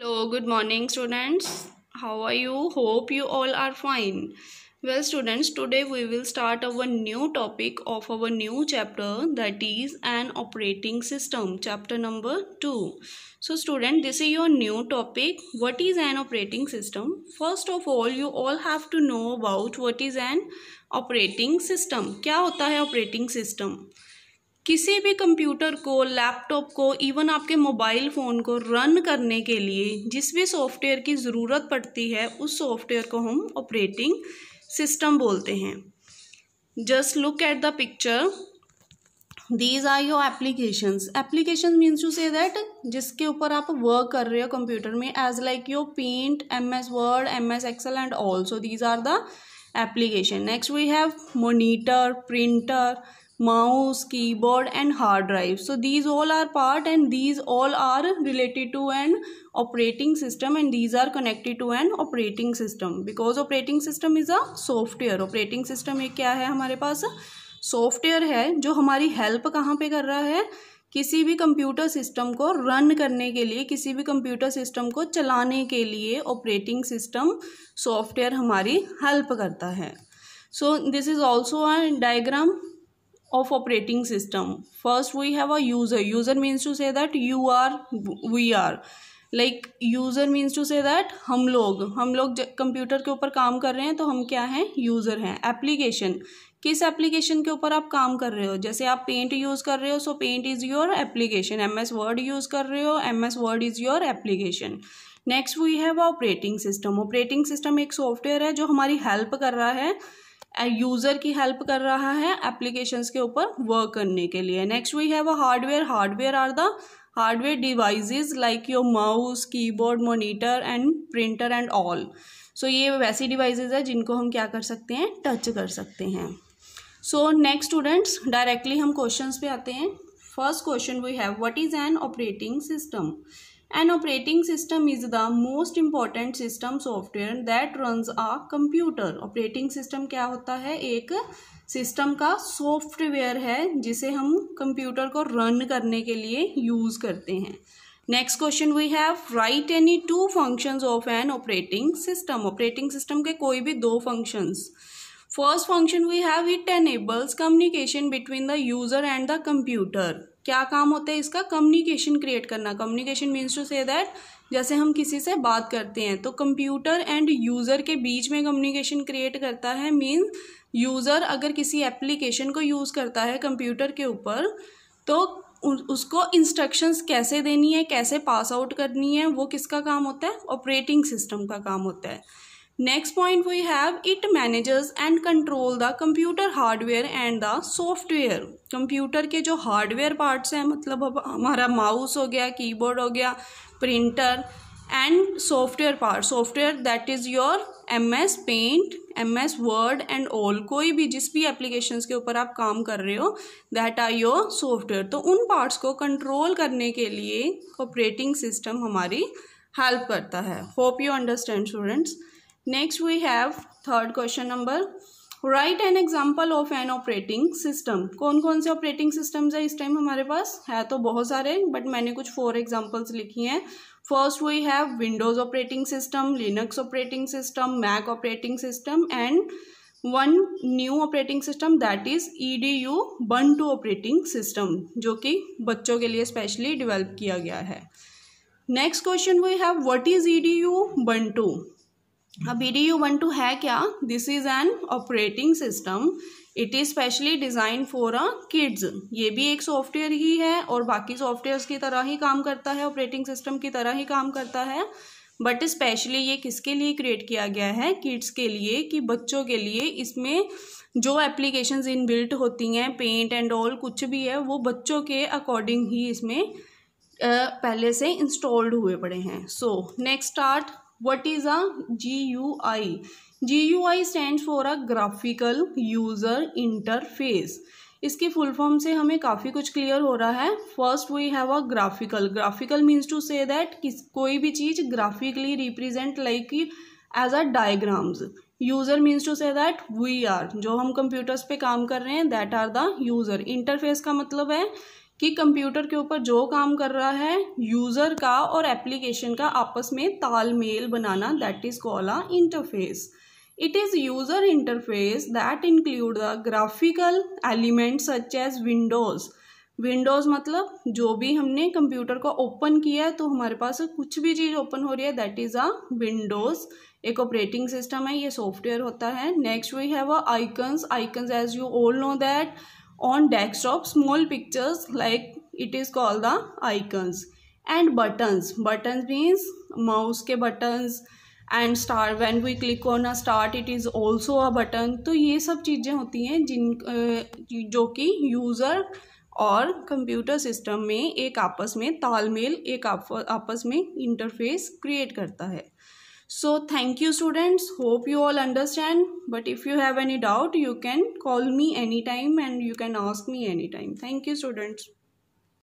hello good morning students how are you hope you all are fine well students today we will start our new topic of our new chapter that is an operating system chapter number 2 so student this is your new topic what is an operating system first of all you all have to know about what is an operating system kya hota hai operating system किसी भी computer को laptop को even आपके mobile phone को run करने के लिए जिस भी सॉफ्टवेयर की ज़रूरत पड़ती है उस सॉफ्टवेयर को हम ऑपरेटिंग सिस्टम बोलते हैं just look at the picture these are your applications application means to say that जिसके ऊपर आप वर्क कर रहे हो कंप्यूटर में as like your Paint M S Word M S Excel and also these are the application next we have monitor printer mouse keyboard and hard drive so these all are part and these all are related to an operating system and these are connected to an operating system because operating system is a software operating system एक क्या है हमारे पास software है जो हमारी help कहाँ पे कर रहा है किसी भी कंप्यूटर सिस्टम को रन करने के लिए किसी भी कंप्यूटर सिस्टम को चलाने के लिए ऑपरेटिंग सिस्टम सॉफ्टवेयर हमारी हेल्प करता है so this is also a diagram of operating system first we have a user user means to say that you are we are like user means to say that हम लोग हम लोग computer के ऊपर काम कर रहे हैं तो हम क्या हैं यूज़र हैं एप्लीकेशन किस एप्लीकेशन के ऊपर आप काम कर रहे हो जैसे आप पेंट यूज़ कर रहे हो so Paint is your application M S Word use कर रहे हो M S Word is your application next we have operating system operating system एक सॉफ्टवेयर है जो हमारी हेल्प कर रहा है यूज़र की हेल्प कर रहा है एप्लीकेशन के ऊपर वर्क करने के लिए next we have a hardware hardware are the hardware devices like your mouse keyboard monitor and printer and all so ये वैसी डिवाइसेस है जिनको हम क्या कर सकते हैं टच कर सकते हैं सो नेक्स्ट स्टूडेंट्स डायरेक्टली हम क्वेश्चंस पे आते हैं first question we have what is an operating system An operating system is the most important system software that runs a computer. Operating system क्या होता है एक सिस्टम का सॉफ्टवेयर है जिसे हम कंप्यूटर को रन करने के लिए यूज़ करते हैं next question we have write any two functions of an operating system operating system के कोई भी दो functions first function we have it enables communication between the user and the computer क्या काम होता है इसका कम्युनिकेशन क्रिएट करना communication means to say that जैसे हम किसी से बात करते हैं तो कंप्यूटर एंड यूज़र के बीच में कम्युनिकेशन क्रिएट करता है मीन यूज़र अगर किसी एप्लीकेशन को यूज़ करता है कंप्यूटर के ऊपर तो उसको इंस्ट्रक्शंस कैसे देनी है कैसे पास आउट करनी है वो किसका काम होता है ऑपरेटिंग सिस्टम का काम होता है next point we have it manages and control the computer hardware and the software computer के जो हार्डवेयर पार्ट्स हैं मतलब अब हमारा माउस हो गया कीबोर्ड हो गया printer and software part software that is your M S Paint M S Word and all कोई भी जिस भी एप्लीकेशन के ऊपर आप काम कर रहे हो दैट आर योर सॉफ्टवेयर तो उन पार्ट्स को कंट्रोल करने के लिए ऑपरेटिंग सिस्टम हमारी हेल्प करता है hope you understand students next we have third question number write an example of an operating system कौन कौन से ऑपरेटिंग सिस्टम्स है इस टाइम हमारे पास है तो बहुत सारे बट मैंने कुछ फोर एग्जाम्पल्स लिखी हैं first we have Windows operating system Linux operating system Mac operating system and one new operating system that is E D U one two operating system जो कि बच्चों के लिए स्पेशली डिवेल्प किया गया है next question we have what is E D U one two अब B D U one two है क्या this is an operating system it is specially design for a kids ये भी एक सॉफ्टवेयर ही है और बाकी सॉफ्टवेयर की तरह ही काम करता है ऑपरेटिंग सिस्टम की तरह ही काम करता है बट स्पेशली ये किसके लिए क्रिएट किया गया है किड्स के लिए कि बच्चों के लिए इसमें जो एप्लीकेशन इन बिल्ट होती हैं पेंट एंड ऑल कुछ भी है वो बच्चों के अकॉर्डिंग ही इसमें पहले से इंस्टॉल्ड हुए पड़े हैं so next art what is a gui gui stands for a graphical user interface इसके फुल फॉर्म से हमें काफ़ी कुछ क्लियर हो रहा है first we have a graphical graphical means to say that किस कोई भी चीज़ graphically represent like as a diagrams user means to say that we are जो हम कंप्यूटर्स पे काम कर रहे हैं that are the user interface का मतलब है कि कंप्यूटर के ऊपर जो काम कर रहा है यूज़र का और एप्लीकेशन का आपस में तालमेल बनाना that is call a interface it is user interface that include the graphical element such as windows windows मतलब जो भी हमने कंप्यूटर को ओपन किया है तो हमारे पास कुछ भी चीज़ ओपन हो रही है दैट इज़ अ विंडोज़ एक ऑपरेटिंग सिस्टम है ये सॉफ्टवेयर होता है next we have a icons icons as you all know that on desktop small pictures like it is called the icons and buttons buttons means mouse ke buttons and star when we click on a start it is also a button तो ये सब चीज़ें होती हैं जिन jo ki user और computer system में एक आपस में तालमेल एक आप, आपस में इंटरफेस क्रिएट करता है so thank you students hope you all understand but if you have any doubt you can call me anytime and you can ask me anytime thank you students